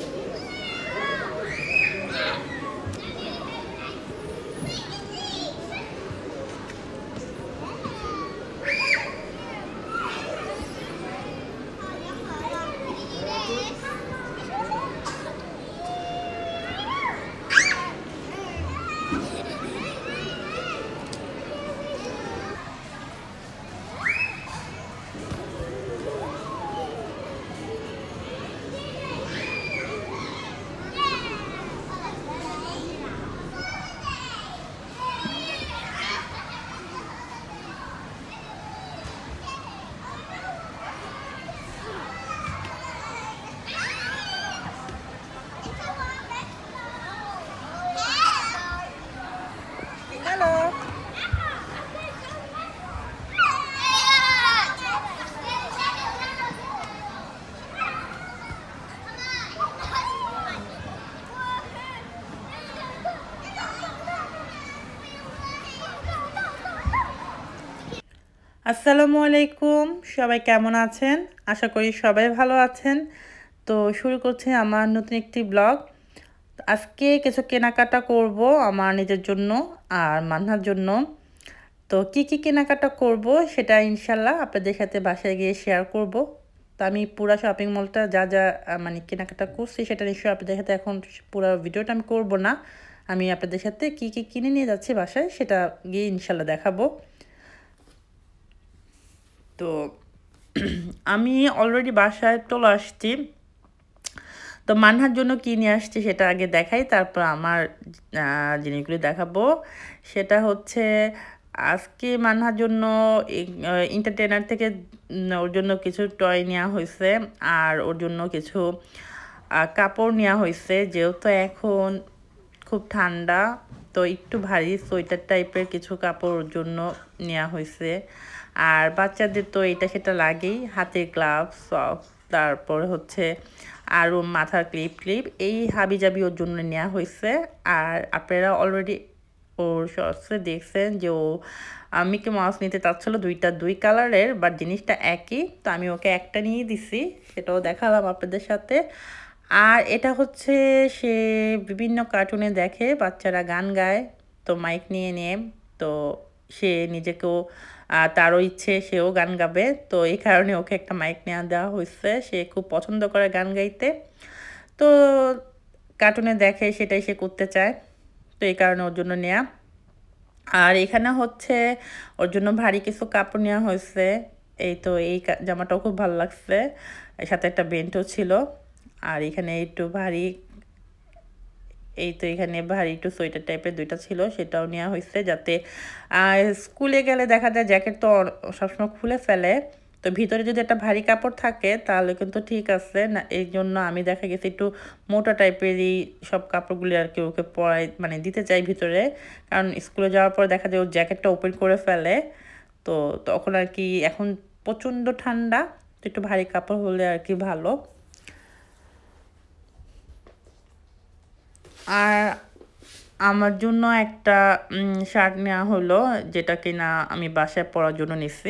Thank you. আসসালামু আলাইকুম সবাই কেমন আছেন আশা করি সবাই ভালো আছেন তো শুরু করছি আমার নতুন একটি ব্লগ আজকে কিছু কেনাকাটা করব আমার নিজের জন্য আর মান্নার জন্য তো কি কি কেনাকাটা করব সেটা ইনশাল্লাহ আপনাদের সাথে বাসায় গিয়ে শেয়ার করব তো আমি পুরো শপিং মলটা যা যা মানে কেনাকাটা করছি সেটা নিশ্চয়ই আপনাদের সাথে এখন পুরো ভিডিওটা আমি করব না আমি আপনাদের সাথে কি কি কিনে নিয়ে যাচ্ছি বাসায় সেটা গিয়ে ইনশাল্লাহ দেখাবো তো আমি অলরেডি বাসায় চলে আসছি তো মানহার জন্য কী নিয়ে আসছি সেটা আগে দেখাই তারপর আমার জিনিসগুলি দেখাবো সেটা হচ্ছে আজকে মানহার জন্য এন্টারটেনার থেকে ওর জন্য কিছু টয় নেওয়া হয়েছে আর ওর জন্য কিছু কাপড় নেওয়া হয়েছে যেহেতু এখন খুব ঠান্ডা তো একটু ভারী সোয়েটার টাইপের কিছু কাপড় ওর জন্য নেওয়া হয়েছে আর বাচ্চাদের তো এটা সেটা লাগেই হাতে গ্লাভস সক্স তারপর হচ্ছে আরও মাথার ক্লিপ ক্লিপ এই হাবি জাবি ওর জন্য নেওয়া হয়েছে আর আপনারা অলরেডি ওর শর্টসে দেখছেন যে ও মিকি মাউস নিতে চাচ্ছিল দুইটা দুই কালারের বাট জিনিসটা একই তো আমি ওকে একটা নিয়ে দিছি সেটাও দেখালাম আপনাদের সাথে আর এটা হচ্ছে সে বিভিন্ন কার্টুনে দেখে বাচ্চারা গান গায় তো মাইক নিয়ে নিয়ে তো সে নিজেকেও তারও ইচ্ছে সেও গান গাবে তো এই কারণে ওকে একটা মাইক নেওয়া দেওয়া হয়েছে সে খুব পছন্দ করে গান গাইতে তো কার্টুনে দেখে সেটাই সে করতে চায় তো এই কারণে ওর জন্য নেয়া আর এখানে হচ্ছে ওর জন্য ভারী কিছু কাপড় নেওয়া হয়েছে এই তো এই জামাটাও খুব ভালো লাগছে এর সাথে একটা বেন্টও ছিল আর এখানে একটু ভারী এই তো এখানে ভারী একটু সোয়েটার টাইপের দুইটা ছিল সেটাও নেওয়া হয়েছে যাতে স্কুলে গেলে দেখা যায় জ্যাকেট তো সবসময় খুলে ফেলে তো ভিতরে যদি একটা ভারী কাপড় থাকে তাহলে কিন্তু ঠিক আছে না এই জন্য আমি দেখা গেছে একটু মোটা টাইপেরই সব কাপড়গুলি আর কি ওকে পরাই মানে দিতে চাই ভিতরে কারণ স্কুলে যাওয়ার পর দেখা যায় ও জ্যাকেটটা ওপেন করে ফেলে তো তখন আর কি এখন প্রচণ্ড ঠান্ডা একটু ভারী কাপড় হলে আর কি ভালো আর আমার জন্য একটা শার্ট নেওয়া হলো যেটা কিনা আমি বাসায় পরার জন্য নিছি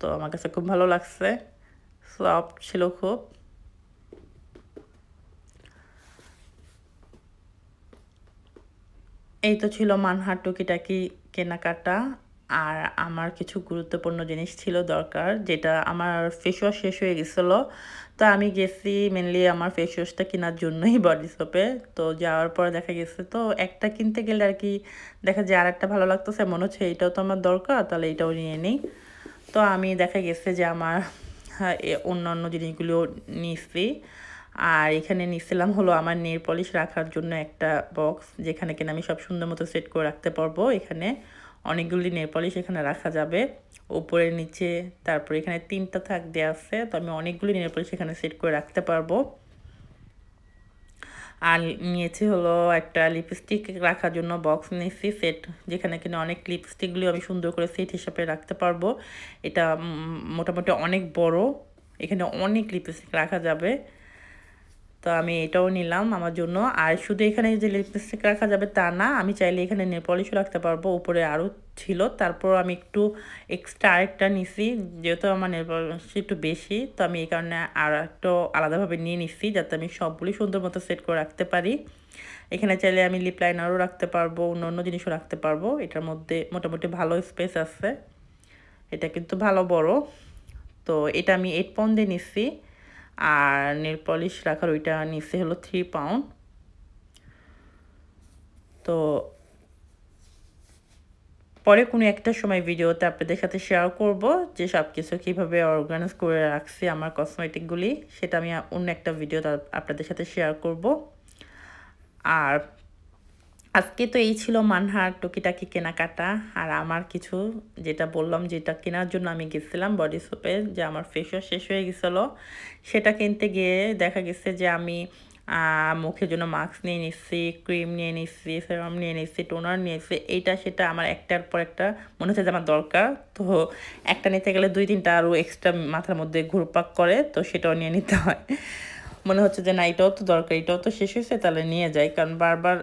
তো আমার কাছে খুব ভালো লাগছে সফট ছিল খুব এই তো ছিল মানহার টুকিটাকি কেনাকাটা আর আমার কিছু গুরুত্বপূর্ণ জিনিস ছিল দরকার যেটা আমার ফেস ওয়াশ শেষ হয়ে গেছিলো তো আমি গেছি মেনলি আমার ফেস ওয়াশটা কেনার জন্যই বডি সোপে তো যাওয়ার পর দেখা গেছে তো একটা কিনতে গেলে আর কি দেখা যায় আর একটা ভালো লাগতেছে মনে হচ্ছে এইটাও তো আমার দরকার তাহলে এটাও নিয়ে নিই তো আমি দেখা গেছে যে আমার হ্যাঁ, অন্য অন্য জিনিসগুলিও নিয়েছি আর এখানে নিছিলাম হলো আমার নেল পলিশ রাখার জন্য একটা বক্স যেখানে কিনা আমি সব সুন্দর মতো সেট করে রাখতে পারবো এখানে অনেকগুলি নেলপলিশ এখানে রাখা যাবে উপরে নিচে তারপর এখানে তিনটা থাক দেওয়া আছে তো আমি অনেকগুলি নেলপলিশ এখানে সেট করে রাখতে পারবো আর নিয়েছি হলো একটা লিপস্টিক রাখার জন্য বক্স নিয়েছি সেট যেখানে কিনা অনেক লিপস্টিকগুলি আমি সুন্দর করে সেট হিসাবে রাখতে পারবো এটা মোটামুটি অনেক বড় এখানে অনেক লিপস্টিক রাখা যাবে তো আমি এটাও নিলাম আমার জন্য আর শুধু এখানে যে লিপস্টিক রাখা যাবে তা না আমি চাইলে এখানে নেপলিশও রাখতে পারবো উপরে আরও ছিল তারপর আমি একটু এক্সট্রা আরেকটা নিছি যেহেতু আমার নেপলিশ একটু বেশি তো আমি এই কারণে আর একটু আলাদাভাবে নিয়ে নিচ্ছি যাতে আমি সবগুলি সুন্দর মতো সেট করে রাখতে পারি এখানে চাইলে আমি লিপ লাইনারও রাখতে পারবো অন্য অন্য জিনিসও রাখতে পারবো এটার মধ্যে মোটামুটি ভালো স্পেস আছে এটা কিন্তু ভালো বড় তো এটা আমি এইট পন নিছি নিচ্ছি আর নেল পলিশ রাখার ওইটা নিচে হলো থ্রি পাউন্ড তো পরে কোনো একটা সময় ভিডিওতে আপনাদের সাথে শেয়ার করব যে সব কিছু কীভাবে অর্গানাইজ করে রাখছি আমার কসমেটিকগুলি সেটা আমি অন্য একটা ভিডিও আপনাদের সাথে শেয়ার করব আর আজকে তো এই ছিল মানহার টুকিটাকি কেনাকাটা আর আমার কিছু যেটা বললাম যেটা কেনার জন্য আমি গেছিলাম বডি সোপে যে আমার ফেসও শেষ হয়ে গেছিলো সেটা কিনতে গিয়ে দেখা গেছে যে আমি মুখের জন্য মাস্ক নিয়ে নিচ্ছি ক্রিম নিয়ে নিচ্ছি সেরম নিয়ে নিচ্ছি টোনার নিয়েছি এইটা সেটা আমার একটার পর একটা মনে হচ্ছে যে আমার দরকার তো একটা নিতে গেলে দুই তিনটা আরও এক্সট্রা মাথার মধ্যে ঘুরপাক করে তো সেটাও নিয়ে নিতে হয় মনে হচ্ছে যে না এটাও তো দরকার এটাও তো শেষ হয়েছে তাহলে নিয়ে যাই কারণ বারবার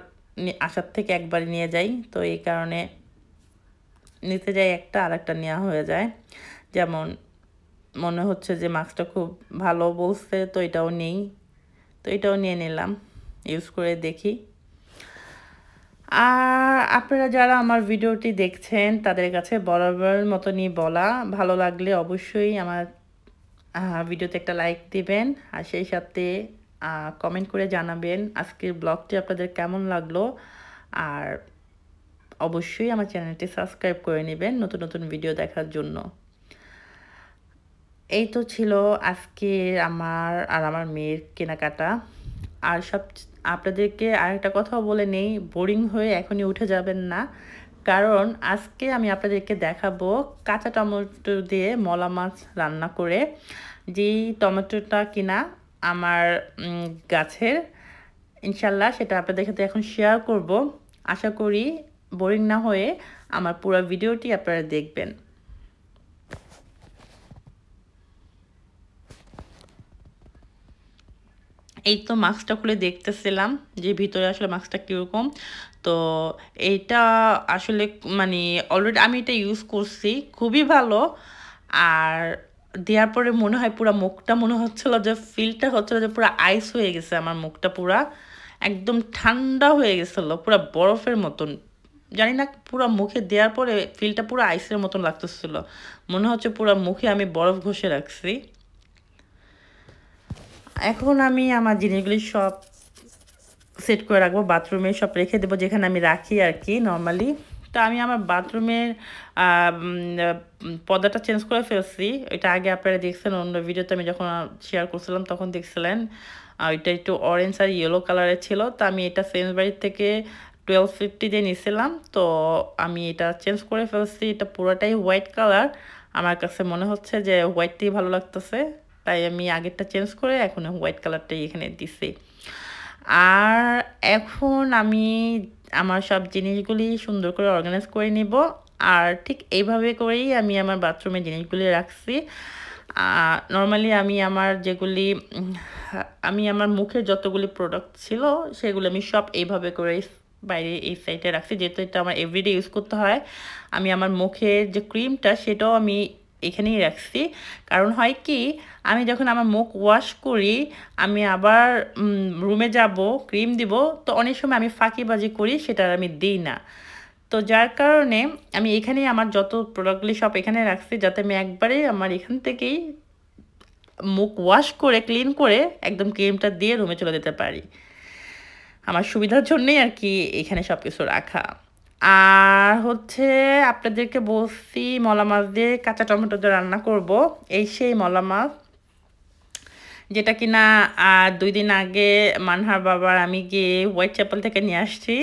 আসার থেকে একবারই নিয়ে যাই তো এই কারণে নিতে যাই একটা আর একটা নেওয়া হয়ে যায় যেমন মনে হচ্ছে যে মাস্কটা খুব ভালো বলছে তো এটাও নেই তো এটাও নিয়ে নিলাম ইউজ করে দেখি আর আপনারা যারা আমার ভিডিওটি দেখছেন তাদের কাছে মতো মতনই বলা ভালো লাগলে অবশ্যই আমার ভিডিওতে একটা লাইক দিবেন আর সেই সাথে কমেন্ট করে জানাবেন আজকের ব্লগটি আপনাদের কেমন লাগলো আর অবশ্যই আমার চ্যানেলটি সাবস্ক্রাইব করে নেবেন নতুন নতুন ভিডিও দেখার জন্য এই তো ছিল আজকে আমার আর আমার মেয়ের কেনাকাটা আর সব আপনাদেরকে আর একটা কথাও বলে নেই বোরিং হয়ে এখনই উঠে যাবেন না কারণ আজকে আমি আপনাদেরকে দেখাবো কাঁচা টমেটো দিয়ে মলা মাছ রান্না করে যেই টমেটোটা কিনা আমার গাছের ইনশাল্লাহ সেটা আপনাদের সাথে এখন শেয়ার করব আশা করি বোরিং না হয়ে আমার পুরো ভিডিওটি আপনারা দেখবেন এই তো মাস্কটা খুলে দেখতেছিলাম যে ভিতরে আসলে মাস্কটা কীরকম তো এইটা আসলে মানে অলরেডি আমি এটা ইউজ করছি খুবই ভালো আর দেওয়ার পরে মনে হয় পুরো মুখটা মনে হচ্ছিলো যে ফিলটা হচ্ছিলো যে পুরো আইস হয়ে গেছে আমার মুখটা পুরো একদম ঠান্ডা হয়ে গেছিলো পুরো বরফের মতন জানি না পুরো মুখে দেওয়ার পরে ফিলটা পুরো আইসের মতন লাগতেছিল মনে হচ্ছে পুরো মুখে আমি বরফ ঘষে রাখছি এখন আমি আমার জিনিসগুলি সব সেট করে রাখবো বাথরুমে সব রেখে দেবো যেখানে আমি রাখি আর কি নর্মালি তা আমি আমার বাথরুমের পর্দাটা চেঞ্জ করে ফেলছি ওইটা আগে আপনারা দেখছেন অন্য ভিডিওতে আমি যখন শেয়ার করছিলাম তখন দেখছিলেন ওইটা একটু অরেঞ্জ আর ইয়েলো কালারের ছিল তো আমি এটা সেন্স বাড়ির থেকে টুয়েলভ ফিফটি দিয়ে নিয়েছিলাম তো আমি এটা চেঞ্জ করে ফেলছি এটা পুরোটাই হোয়াইট কালার আমার কাছে মনে হচ্ছে যে হোয়াইটটাই ভালো লাগতেছে তাই আমি আগেরটা চেঞ্জ করে এখন হোয়াইট কালারটাই এখানে দিছি আর এখন আমি আমার সব জিনিসগুলি সুন্দর করে অর্গানাইজ করে নেব আর ঠিক এইভাবে করেই আমি আমার বাথরুমে জিনিসগুলি রাখছি নর্মালি আমি আমার যেগুলি আমি আমার মুখের যতগুলি প্রোডাক্ট ছিল সেগুলো আমি সব এইভাবে করে বাইরে এই সাইডে রাখছি যেহেতু এটা আমার এভরিডে ইউজ করতে হয় আমি আমার মুখের যে ক্রিমটা সেটাও আমি এখানেই রাখছি কারণ হয় কি আমি যখন আমার মুখ ওয়াশ করি আমি আবার রুমে যাব ক্রিম দিব তো অনেক সময় আমি ফাঁকিবাজি করি সেটা আমি দিই না তো যার কারণে আমি এখানেই আমার যত প্রোডাক্টগুলি সব এখানে রাখছি যাতে আমি একবারে আমার এখান থেকেই মুখ ওয়াশ করে ক্লিন করে একদম ক্রিমটা দিয়ে রুমে চলে যেতে পারি আমার সুবিধার জন্যেই আর কি এখানে সব কিছু রাখা আর হচ্ছে আপনাদেরকে বলছি মলা মাছ দিয়ে কাঁচা টমেটো দিয়ে রান্না করব এই সেই মলা মাছ যেটা কিনা দুই দিন আগে মানহার বাবার আমি গিয়ে হোয়াইট চ্যাপেল থেকে নিয়ে আসছি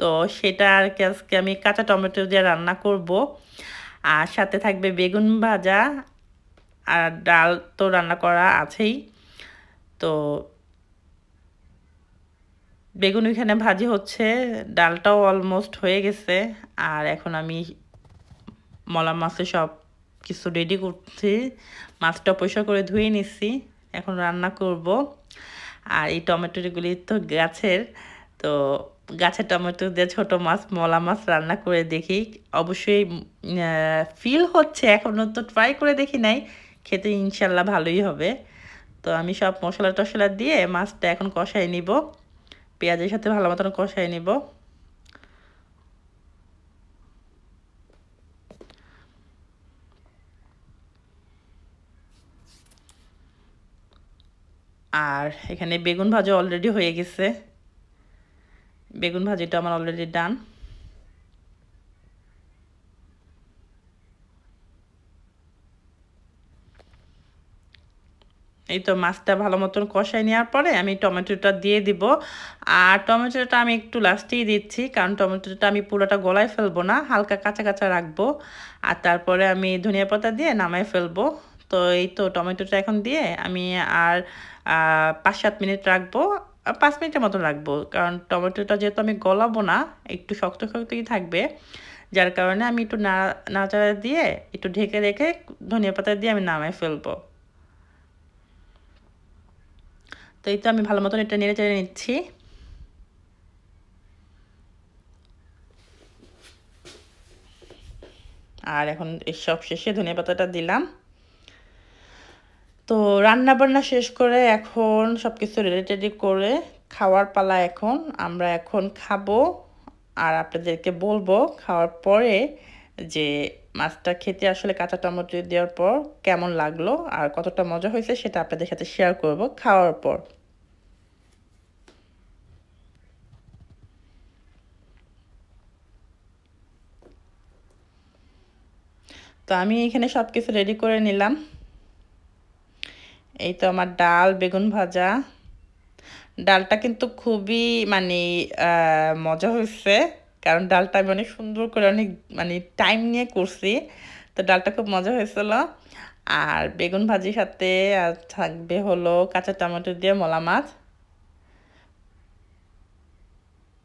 তো সেটা আর কি আজকে আমি কাঁচা টমেটো দিয়ে রান্না করব আর সাথে থাকবে বেগুন ভাজা আর ডাল তো রান্না করা আছেই তো বেগুন ওইখানে ভাজি হচ্ছে ডালটাও অলমোস্ট হয়ে গেছে আর এখন আমি মলা মাছে সব কিছু রেডি করছি মাছটা পয়সা করে ধুয়ে নিছি এখন রান্না করব আর এই টমেটোগুলি তো গাছের তো গাছের টমেটো দিয়ে ছোটো মাছ মলা মাছ রান্না করে দেখি অবশ্যই ফিল হচ্ছে এখনও তো ট্রাই করে দেখি নাই খেতে ইনশাল্লাহ ভালোই হবে তো আমি সব মশলা টশলা দিয়ে মাছটা এখন কষাই নিব পেঁয়াজের সাথে ভালো মতন কষাই নিব আর এখানে বেগুন ভাজা অলরেডি হয়ে গেছে বেগুন ভাজিটা আমার অলরেডি ডান এই তো মাছটা ভালো মতন কষাই নেওয়ার পরে আমি টমেটোটা দিয়ে দিব আর টমেটোটা আমি একটু লাস্টেই দিচ্ছি কারণ টমেটোটা আমি পুরোটা গলায় ফেলবো না হালকা কাঁচা কাঁচা রাখবো আর তারপরে আমি ধনিয়া পাতা দিয়ে নামায় ফেলবো তো এই তো টমেটোটা এখন দিয়ে আমি আর পাঁচ সাত মিনিট রাখবো পাঁচ মিনিটের মতন রাখবো কারণ টমেটোটা যেহেতু আমি গলাবো না একটু শক্ত শক্তই থাকবে যার কারণে আমি একটু নাড়া নাড়াচাড়া দিয়ে একটু ঢেকে রেখে ধনিয়া পাতা দিয়ে আমি নামায় ফেলবো তো এই তো আমি ভালো মতন এটা নেড়ে চেড়ে নিচ্ছি আর এখন সব শেষে ধনে পাতাটা দিলাম তো রান্না বান্না শেষ করে এখন সব কিছু রেডি করে খাওয়ার পালা এখন আমরা এখন খাবো আর আপনাদেরকে বলবো খাওয়ার পরে যে মাছটা খেতে আসলে কাঁচা টমেটো দেওয়ার পর কেমন লাগলো আর কতটা মজা হয়েছে সেটা আপনাদের সাথে শেয়ার করব খাওয়ার পর তো আমি এখানে সব কিছু রেডি করে নিলাম এই তো আমার ডাল বেগুন ভাজা ডালটা কিন্তু খুবই মানে মজা হয়েছে কারণ ডালটা আমি অনেক সুন্দর করে অনেক মানে টাইম নিয়ে করছি তো ডালটা খুব মজা হয়েছিল আর বেগুন ভাজির সাথে আর থাকবে হলো কাঁচা টমেটো দিয়ে মলা মাছ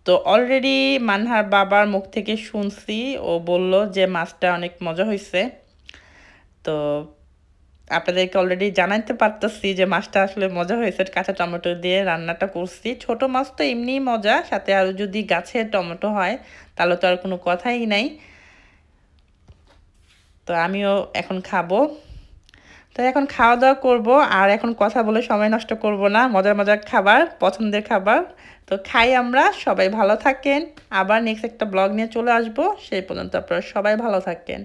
তো অলরেডি মানহার বাবার মুখ থেকে শুনছি ও বলল যে মাছটা অনেক মজা হয়েছে তো আপনাদেরকে অলরেডি জানাইতে পারতেছি যে মাছটা আসলে মজা হয়েছে কাঁচা টমেটো দিয়ে রান্নাটা করছি ছোট মাছ তো এমনিই মজা সাথে আরও যদি গাছের টমেটো হয় তাহলে তো আর কোনো কথাই নাই তো আমিও এখন খাবো তো এখন খাওয়া দাওয়া করব আর এখন কথা বলে সময় নষ্ট করব না মজার মজার খাবার পছন্দের খাবার তো খাই আমরা সবাই ভালো থাকেন আবার নেক্সট একটা ব্লগ নিয়ে চলে আসব সেই পর্যন্ত আপনারা সবাই ভালো থাকেন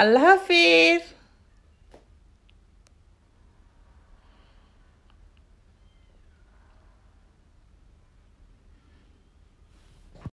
আল্লাহ হাফিজ